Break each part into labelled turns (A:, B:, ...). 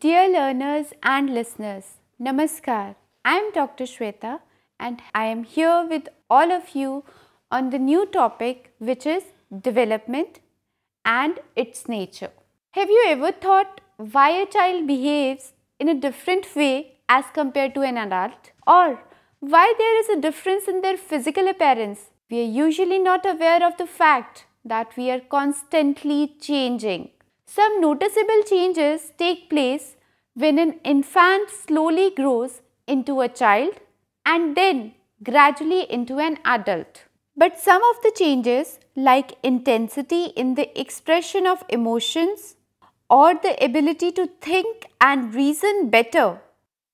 A: Dear learners and listeners, Namaskar. I am Dr. Shweta and I am here with all of you on the new topic which is development and its nature. Have you ever thought why a child behaves in a different way as compared to an adult or why there is a difference in their physical appearance? We are usually not aware of the fact that we are constantly changing some noticeable changes take place when an infant slowly grows into a child and then gradually into an adult. But some of the changes like intensity in the expression of emotions or the ability to think and reason better,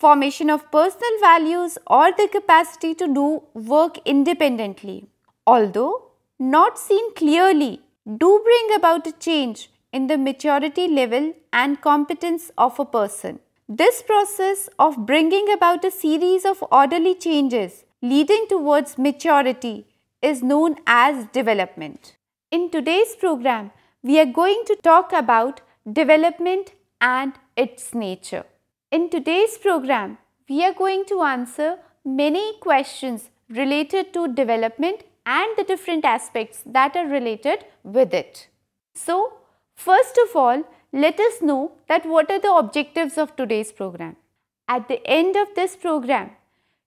A: formation of personal values or the capacity to do work independently, although not seen clearly, do bring about a change in the maturity level and competence of a person. This process of bringing about a series of orderly changes leading towards maturity is known as development. In today's program, we are going to talk about development and its nature. In today's program, we are going to answer many questions related to development and the different aspects that are related with it. So, First of all, let us know that what are the objectives of today's program. At the end of this program,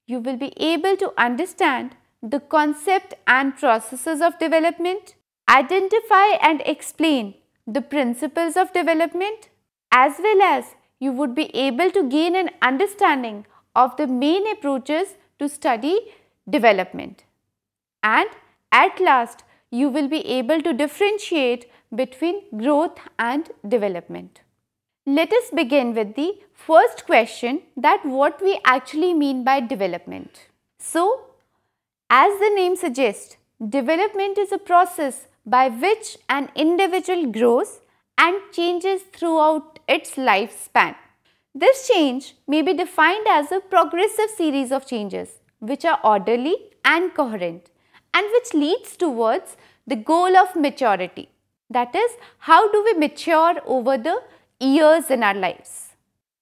A: you will be able to understand the concept and processes of development, identify and explain the principles of development, as well as you would be able to gain an understanding of the main approaches to study development. And at last, you will be able to differentiate between growth and development. Let us begin with the first question that what we actually mean by development. So, as the name suggests, development is a process by which an individual grows and changes throughout its lifespan. This change may be defined as a progressive series of changes which are orderly and coherent and which leads towards the goal of maturity. That is, how do we mature over the years in our lives?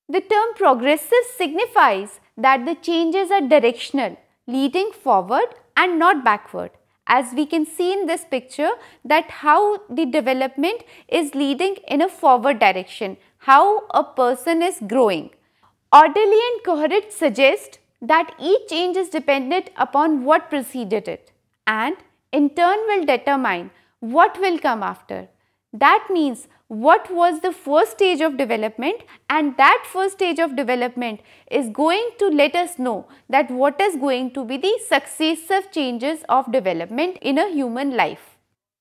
A: The term progressive signifies that the changes are directional, leading forward and not backward. As we can see in this picture that how the development is leading in a forward direction, how a person is growing. Orderly and coherent suggest that each change is dependent upon what preceded it and in turn will determine what will come after. That means what was the first stage of development and that first stage of development is going to let us know that what is going to be the successive changes of development in a human life.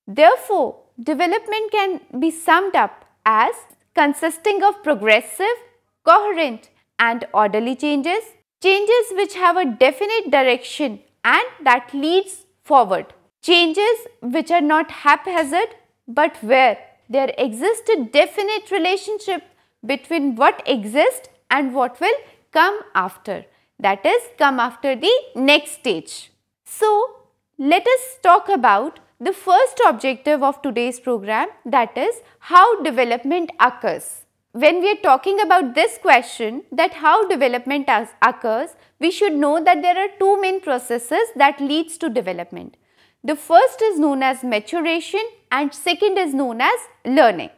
A: Therefore, development can be summed up as consisting of progressive, coherent and orderly changes, changes which have a definite direction and that leads forward. Changes which are not haphazard but where there exists a definite relationship between what exists and what will come after. That is come after the next stage. So let us talk about the first objective of today's program that is how development occurs. When we are talking about this question that how development occurs, we should know that there are two main processes that leads to development. The first is known as maturation and second is known as learning.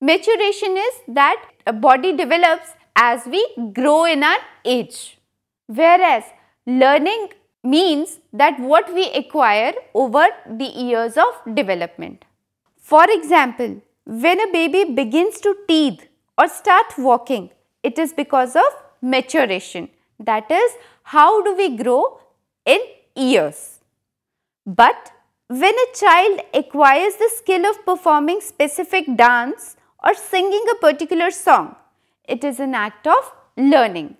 A: Maturation is that a body develops as we grow in our age. Whereas learning means that what we acquire over the years of development. For example, when a baby begins to teeth or start walking, it is because of maturation. That is, how do we grow in years. But when a child acquires the skill of performing specific dance or singing a particular song, it is an act of learning.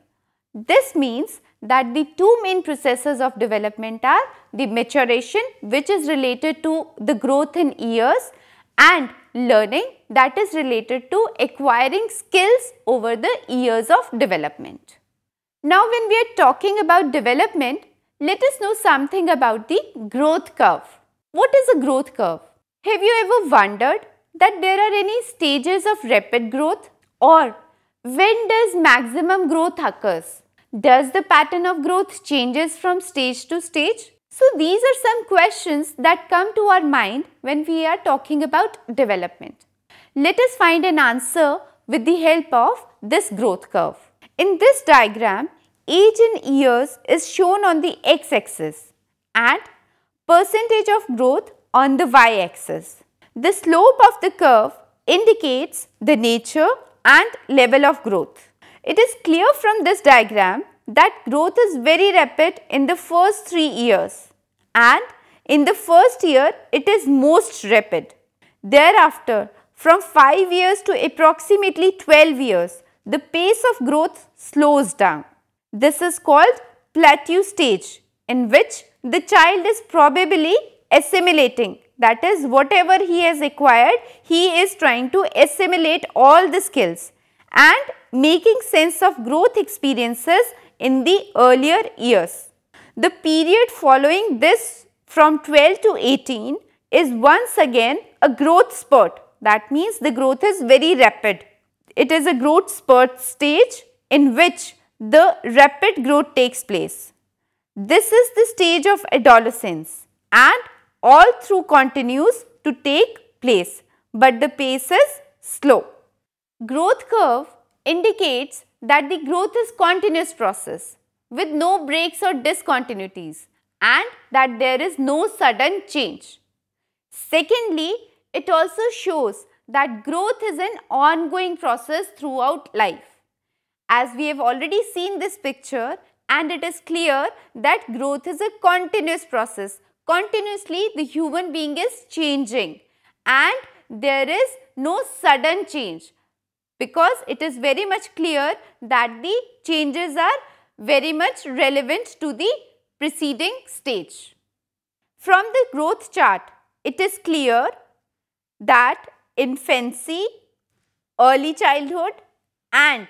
A: This means that the two main processes of development are the maturation which is related to the growth in years and learning that is related to acquiring skills over the years of development. Now when we are talking about development, let us know something about the growth curve. What is a growth curve? Have you ever wondered that there are any stages of rapid growth or when does maximum growth occurs? Does the pattern of growth changes from stage to stage? So these are some questions that come to our mind when we are talking about development. Let us find an answer with the help of this growth curve. In this diagram, age in years is shown on the x-axis and percentage of growth on the y-axis. The slope of the curve indicates the nature and level of growth. It is clear from this diagram that growth is very rapid in the first three years and in the first year it is most rapid. Thereafter, from 5 years to approximately 12 years, the pace of growth slows down. This is called plateau stage in which the child is probably assimilating. That is whatever he has acquired, he is trying to assimilate all the skills and making sense of growth experiences in the earlier years. The period following this from 12 to 18 is once again a growth spurt. That means the growth is very rapid. It is a growth spurt stage in which the rapid growth takes place. This is the stage of adolescence and all through continues to take place but the pace is slow. Growth curve indicates that the growth is continuous process with no breaks or discontinuities and that there is no sudden change. Secondly, it also shows that growth is an ongoing process throughout life. As we have already seen this picture and it is clear that growth is a continuous process. Continuously the human being is changing and there is no sudden change because it is very much clear that the changes are very much relevant to the preceding stage. From the growth chart, it is clear that infancy, early childhood and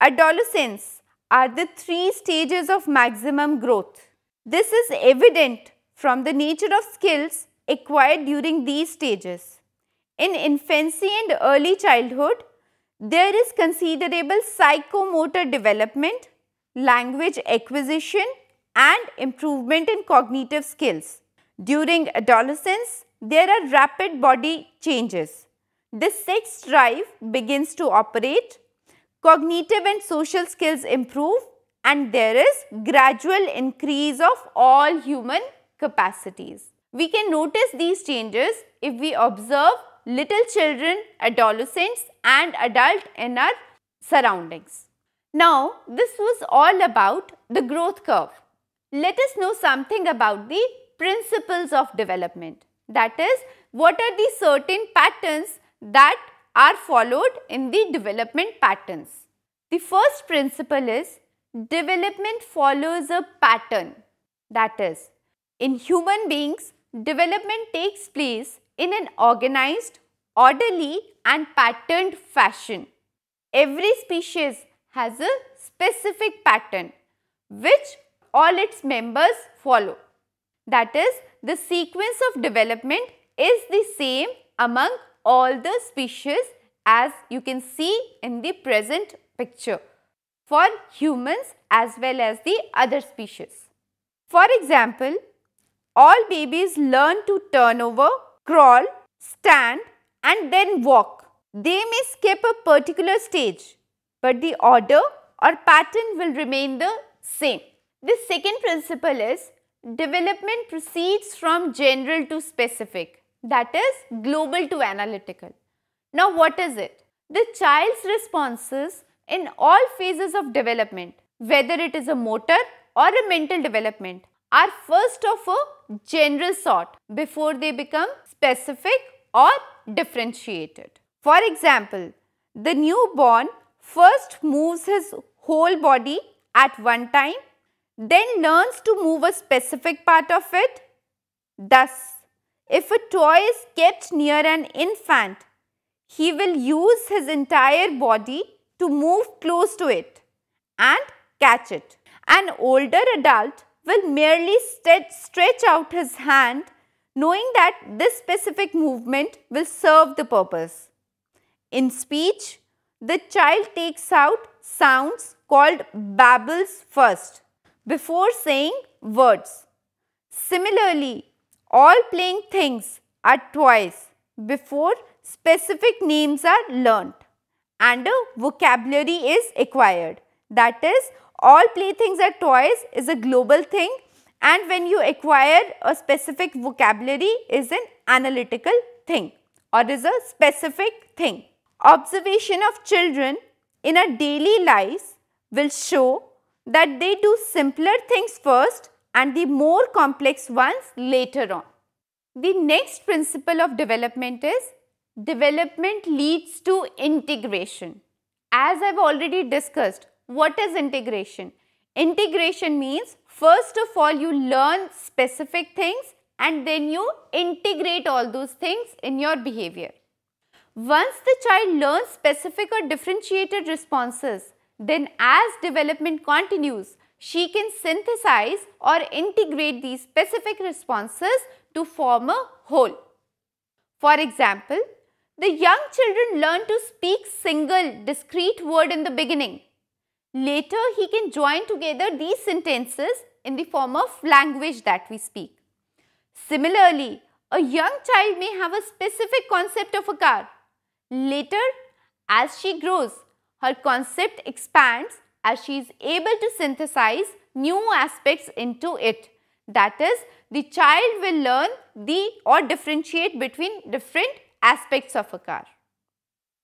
A: adolescence are the three stages of maximum growth. This is evident from the nature of skills acquired during these stages. In infancy and early childhood, there is considerable psychomotor development, language acquisition and improvement in cognitive skills. During adolescence, there are rapid body changes. The sex drive begins to operate Cognitive and social skills improve and there is gradual increase of all human capacities. We can notice these changes if we observe little children, adolescents and adult in our surroundings. Now, this was all about the growth curve. Let us know something about the principles of development. That is, what are the certain patterns that are followed in the development patterns. The first principle is development follows a pattern. That is, in human beings, development takes place in an organized, orderly and patterned fashion. Every species has a specific pattern which all its members follow. That is, the sequence of development is the same among all the species as you can see in the present picture for humans as well as the other species. For example, all babies learn to turn over, crawl, stand and then walk. They may skip a particular stage, but the order or pattern will remain the same. The second principle is development proceeds from general to specific that is global to analytical. Now what is it? The child's responses in all phases of development, whether it is a motor or a mental development, are first of a general sort before they become specific or differentiated. For example, the newborn first moves his whole body at one time, then learns to move a specific part of it, thus if a toy is kept near an infant, he will use his entire body to move close to it and catch it. An older adult will merely stretch out his hand knowing that this specific movement will serve the purpose. In speech, the child takes out sounds called babbles first before saying words. Similarly, all playing things are toys before specific names are learnt and a vocabulary is acquired. That is, all playthings are toys is a global thing and when you acquire a specific vocabulary is an analytical thing or is a specific thing. Observation of children in our daily lives will show that they do simpler things first and the more complex ones later on. The next principle of development is development leads to integration. As I've already discussed, what is integration? Integration means first of all you learn specific things and then you integrate all those things in your behavior. Once the child learns specific or differentiated responses, then as development continues, she can synthesize or integrate these specific responses to form a whole. For example, the young children learn to speak single discrete word in the beginning. Later, he can join together these sentences in the form of language that we speak. Similarly, a young child may have a specific concept of a car. Later, as she grows, her concept expands as she is able to synthesize new aspects into it. That is, the child will learn the or differentiate between different aspects of a car.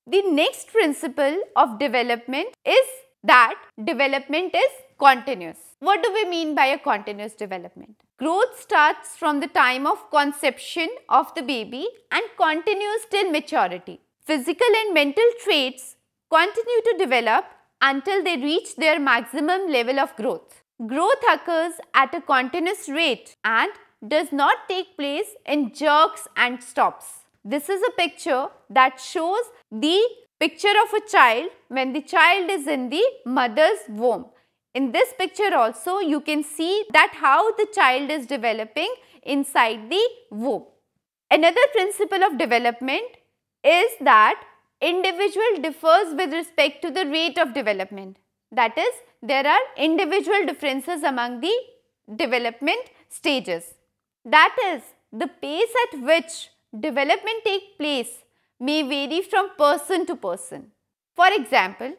A: The next principle of development is that development is continuous. What do we mean by a continuous development? Growth starts from the time of conception of the baby and continues till maturity. Physical and mental traits continue to develop until they reach their maximum level of growth. Growth occurs at a continuous rate and does not take place in jerks and stops. This is a picture that shows the picture of a child when the child is in the mother's womb. In this picture also you can see that how the child is developing inside the womb. Another principle of development is that individual differs with respect to the rate of development. That is, there are individual differences among the development stages. That is, the pace at which development take place may vary from person to person. For example,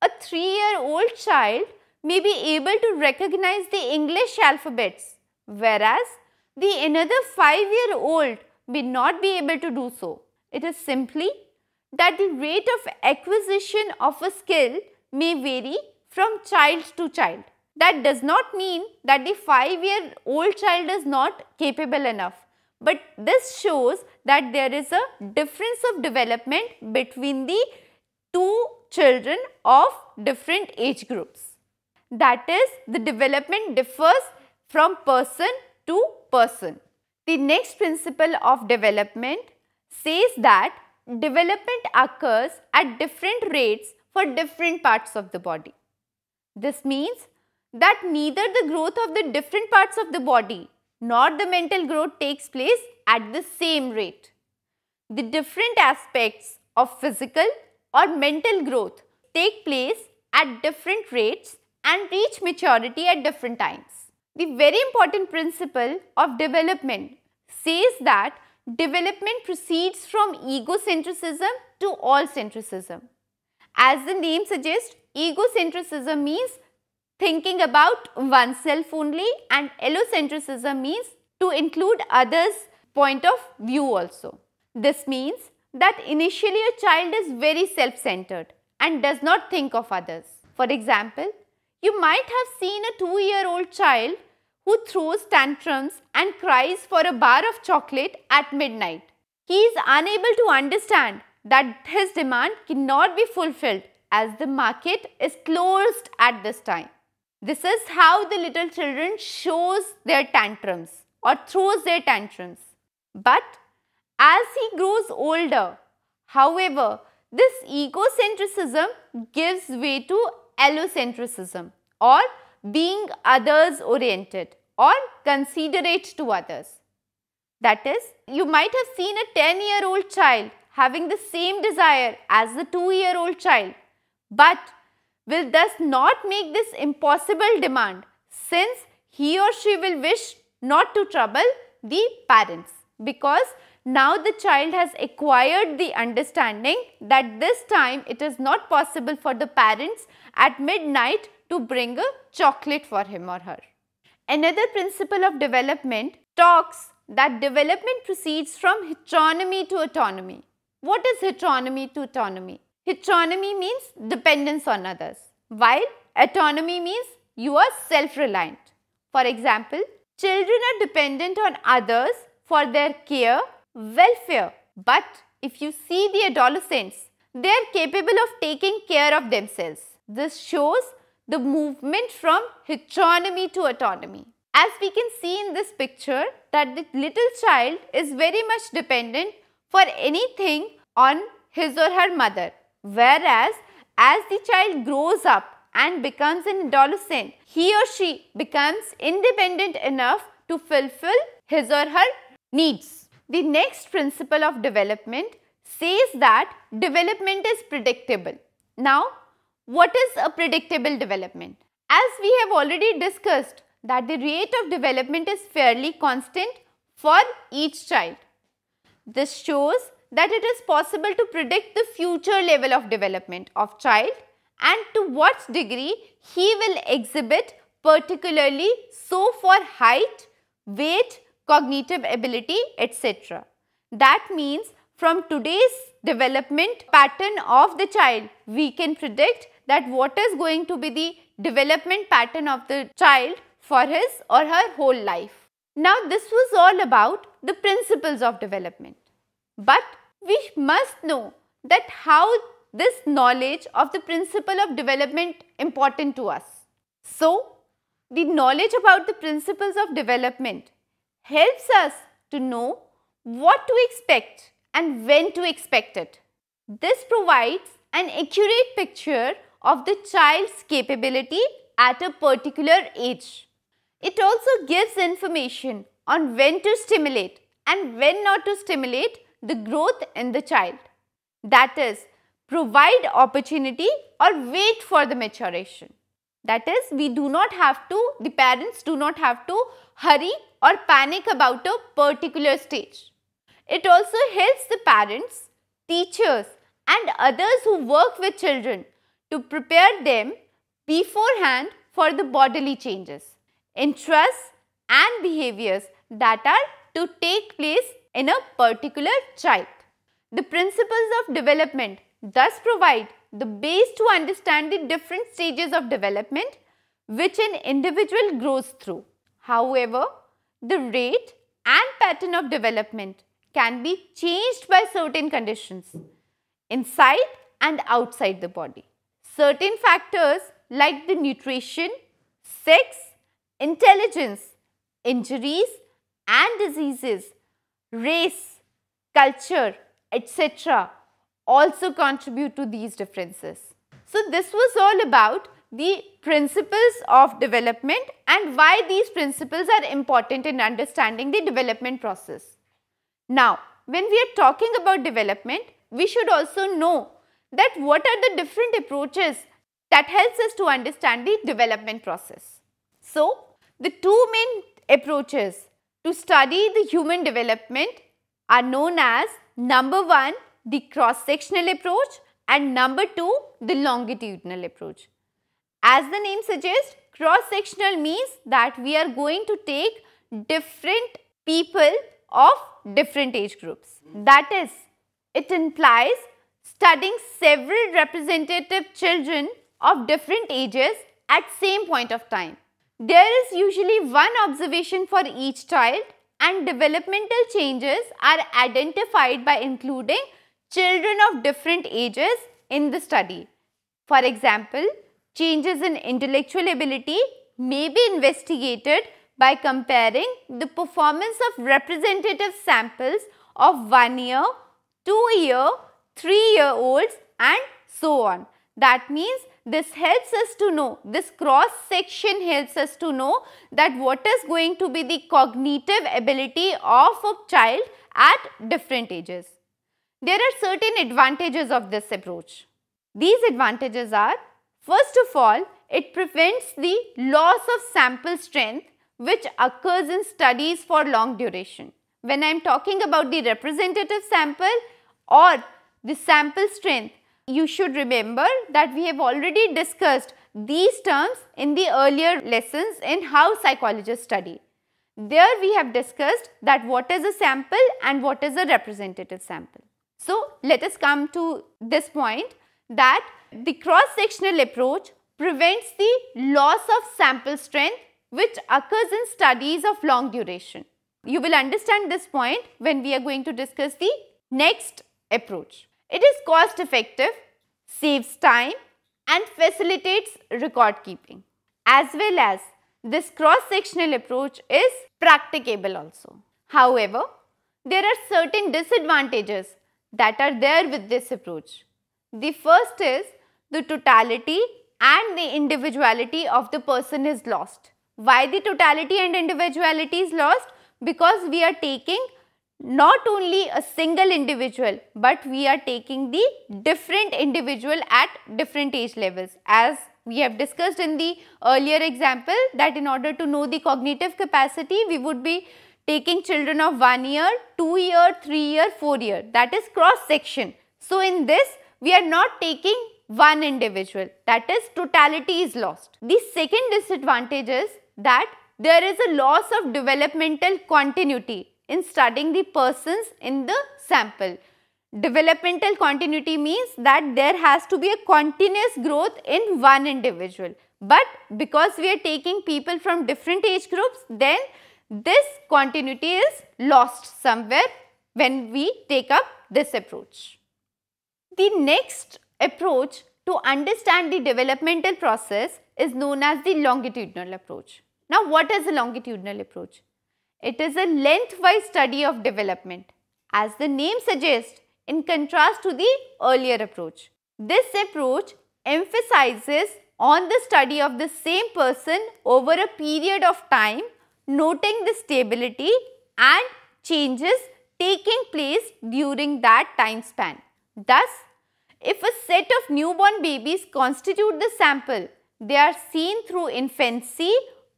A: a 3-year-old child may be able to recognize the English alphabets, whereas the another 5-year-old may not be able to do so. It is simply that the rate of acquisition of a skill may vary from child to child. That does not mean that the 5 year old child is not capable enough. But this shows that there is a difference of development between the two children of different age groups. That is the development differs from person to person. The next principle of development says that development occurs at different rates for different parts of the body. This means that neither the growth of the different parts of the body nor the mental growth takes place at the same rate. The different aspects of physical or mental growth take place at different rates and reach maturity at different times. The very important principle of development says that development proceeds from egocentrism to centricism. As the name suggests, egocentrism means thinking about oneself only and allocentrism means to include others' point of view also. This means that initially a child is very self-centered and does not think of others. For example, you might have seen a two-year-old child who throws tantrums and cries for a bar of chocolate at midnight. He is unable to understand that his demand cannot be fulfilled as the market is closed at this time. This is how the little children shows their tantrums or throws their tantrums. But as he grows older, however, this egocentrism gives way to allocentrism or being others oriented or considerate to others. That is, you might have seen a 10 year old child having the same desire as the 2 year old child, but will thus not make this impossible demand since he or she will wish not to trouble the parents because now the child has acquired the understanding that this time it is not possible for the parents at midnight to bring a chocolate for him or her. Another principle of development talks that development proceeds from heteronomy to autonomy. What is heteronomy to autonomy? Heteronomy means dependence on others, while autonomy means you are self-reliant. For example, children are dependent on others for their care, welfare, but if you see the adolescents, they are capable of taking care of themselves. This shows the movement from heteronomy to autonomy. As we can see in this picture that the little child is very much dependent for anything on his or her mother. Whereas as the child grows up and becomes an adolescent, he or she becomes independent enough to fulfill his or her needs. The next principle of development says that development is predictable. Now, what is a predictable development? As we have already discussed that the rate of development is fairly constant for each child. This shows that it is possible to predict the future level of development of child and to what degree he will exhibit particularly so for height, weight, cognitive ability, etc. That means from today's development pattern of the child, we can predict that what is going to be the development pattern of the child for his or her whole life. Now this was all about the principles of development. But we must know that how this knowledge of the principle of development important to us. So the knowledge about the principles of development helps us to know what to expect and when to expect it. This provides an accurate picture of the child's capability at a particular age. It also gives information on when to stimulate and when not to stimulate the growth in the child. That is, provide opportunity or wait for the maturation. That is, we do not have to, the parents do not have to hurry or panic about a particular stage. It also helps the parents, teachers and others who work with children to prepare them beforehand for the bodily changes, interests and behaviors that are to take place in a particular child. The principles of development thus provide the base to understand the different stages of development which an individual grows through. However, the rate and pattern of development can be changed by certain conditions inside and outside the body certain factors like the nutrition, sex, intelligence, injuries and diseases, race, culture, etc. also contribute to these differences. So this was all about the principles of development and why these principles are important in understanding the development process. Now, when we are talking about development, we should also know that what are the different approaches that helps us to understand the development process. So, the two main approaches to study the human development are known as number one, the cross-sectional approach and number two, the longitudinal approach. As the name suggests, cross-sectional means that we are going to take different people of different age groups. That is, it implies studying several representative children of different ages at same point of time. There is usually one observation for each child and developmental changes are identified by including children of different ages in the study. For example, changes in intellectual ability may be investigated by comparing the performance of representative samples of 1 year, 2 year 3-year-olds and so on. That means this helps us to know, this cross section helps us to know that what is going to be the cognitive ability of a child at different ages. There are certain advantages of this approach. These advantages are, first of all, it prevents the loss of sample strength which occurs in studies for long duration. When I am talking about the representative sample or the sample strength. You should remember that we have already discussed these terms in the earlier lessons in how psychologists study. There we have discussed that what is a sample and what is a representative sample. So let us come to this point that the cross-sectional approach prevents the loss of sample strength which occurs in studies of long duration. You will understand this point when we are going to discuss the next approach. It is cost effective, saves time and facilitates record keeping. As well as this cross-sectional approach is practicable also. However, there are certain disadvantages that are there with this approach. The first is the totality and the individuality of the person is lost. Why the totality and individuality is lost? Because we are taking not only a single individual but we are taking the different individual at different age levels as we have discussed in the earlier example that in order to know the cognitive capacity we would be taking children of 1 year, 2 year, 3 year, 4 year that is cross section. So in this we are not taking one individual that is totality is lost. The second disadvantage is that there is a loss of developmental continuity in studying the persons in the sample. Developmental continuity means that there has to be a continuous growth in one individual. But because we are taking people from different age groups, then this continuity is lost somewhere when we take up this approach. The next approach to understand the developmental process is known as the longitudinal approach. Now, what is the longitudinal approach? It is a lengthwise study of development. As the name suggests, in contrast to the earlier approach. This approach emphasizes on the study of the same person over a period of time, noting the stability and changes taking place during that time span. Thus, if a set of newborn babies constitute the sample, they are seen through infancy,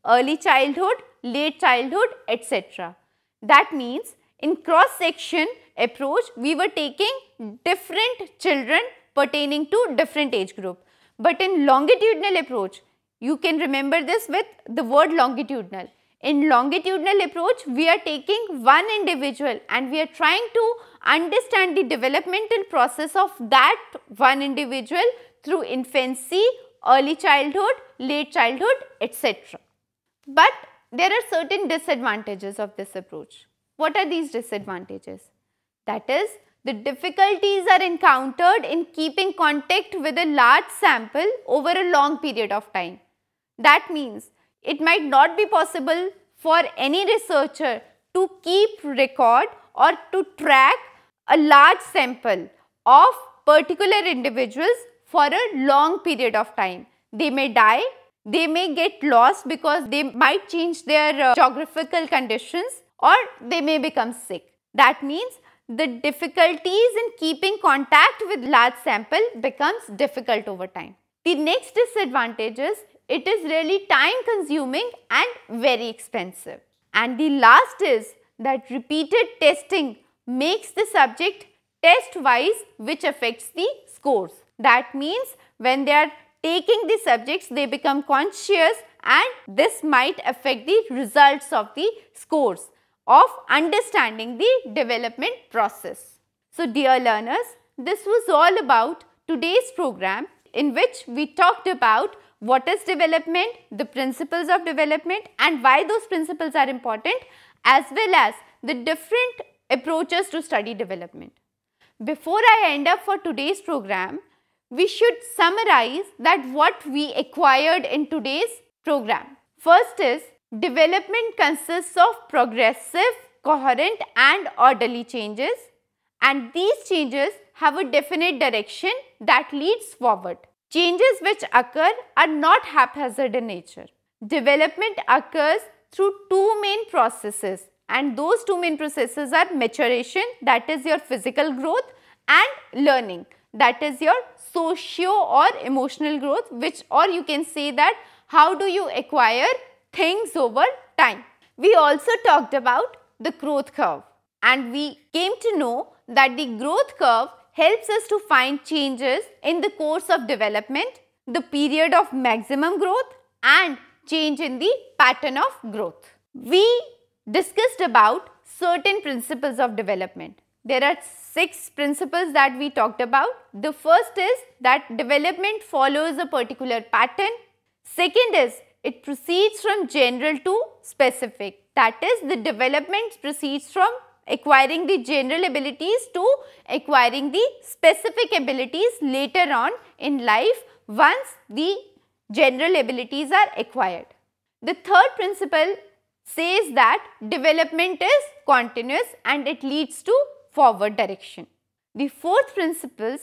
A: early childhood late childhood, etc. That means in cross-section approach, we were taking different children pertaining to different age group. But in longitudinal approach, you can remember this with the word longitudinal. In longitudinal approach, we are taking one individual and we are trying to understand the developmental process of that one individual through infancy, early childhood, late childhood, etc. But there are certain disadvantages of this approach. What are these disadvantages? That is, the difficulties are encountered in keeping contact with a large sample over a long period of time. That means it might not be possible for any researcher to keep record or to track a large sample of particular individuals for a long period of time. They may die they may get lost because they might change their uh, geographical conditions or they may become sick. That means the difficulties in keeping contact with large sample becomes difficult over time. The next disadvantage is it is really time consuming and very expensive. And the last is that repeated testing makes the subject test wise which affects the scores. That means when they are taking the subjects, they become conscious and this might affect the results of the scores of understanding the development process. So dear learners, this was all about today's program in which we talked about what is development, the principles of development and why those principles are important as well as the different approaches to study development. Before I end up for today's program, we should summarize that what we acquired in today's program. First is development consists of progressive, coherent and orderly changes and these changes have a definite direction that leads forward. Changes which occur are not haphazard in nature. Development occurs through two main processes and those two main processes are maturation that is your physical growth and learning that is your socio or emotional growth which or you can say that how do you acquire things over time. We also talked about the growth curve and we came to know that the growth curve helps us to find changes in the course of development, the period of maximum growth and change in the pattern of growth. We discussed about certain principles of development there are six principles that we talked about. The first is that development follows a particular pattern. Second is it proceeds from general to specific. That is the development proceeds from acquiring the general abilities to acquiring the specific abilities later on in life once the general abilities are acquired. The third principle says that development is continuous and it leads to forward direction. The fourth principle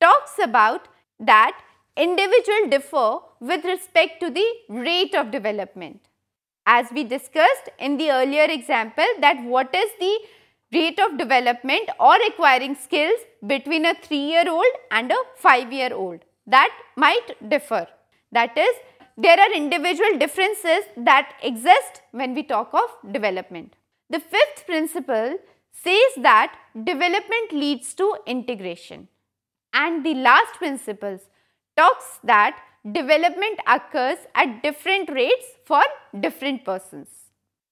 A: talks about that individual differ with respect to the rate of development. As we discussed in the earlier example that what is the rate of development or acquiring skills between a 3 year old and a 5 year old that might differ. That is there are individual differences that exist when we talk of development. The fifth principle says that development leads to integration. And the last principles talks that development occurs at different rates for different persons.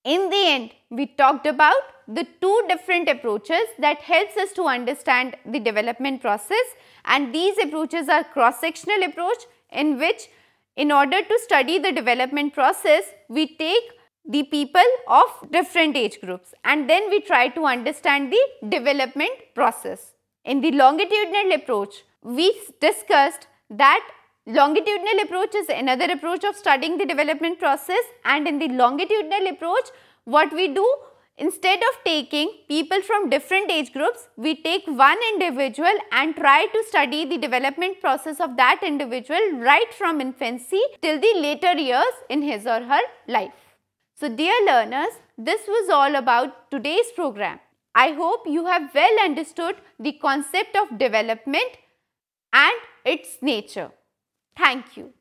A: In the end, we talked about the two different approaches that helps us to understand the development process and these approaches are cross-sectional approach in which in order to study the development process, we take the people of different age groups and then we try to understand the development process. In the longitudinal approach, we discussed that longitudinal approach is another approach of studying the development process and in the longitudinal approach, what we do instead of taking people from different age groups, we take one individual and try to study the development process of that individual right from infancy till the later years in his or her life. So dear learners, this was all about today's program. I hope you have well understood the concept of development and its nature. Thank you.